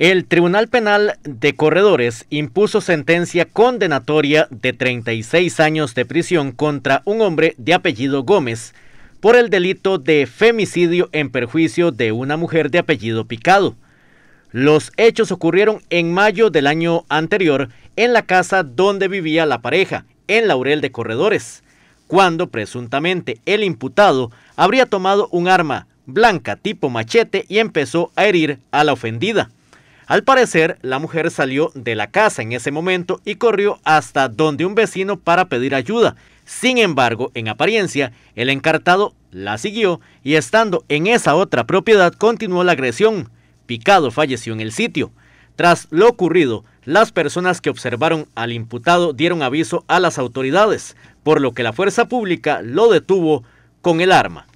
El Tribunal Penal de Corredores impuso sentencia condenatoria de 36 años de prisión contra un hombre de apellido Gómez por el delito de femicidio en perjuicio de una mujer de apellido Picado. Los hechos ocurrieron en mayo del año anterior en la casa donde vivía la pareja, en Laurel de Corredores, cuando presuntamente el imputado habría tomado un arma blanca tipo machete y empezó a herir a la ofendida. Al parecer, la mujer salió de la casa en ese momento y corrió hasta donde un vecino para pedir ayuda. Sin embargo, en apariencia, el encartado la siguió y estando en esa otra propiedad continuó la agresión. Picado falleció en el sitio. Tras lo ocurrido, las personas que observaron al imputado dieron aviso a las autoridades, por lo que la fuerza pública lo detuvo con el arma.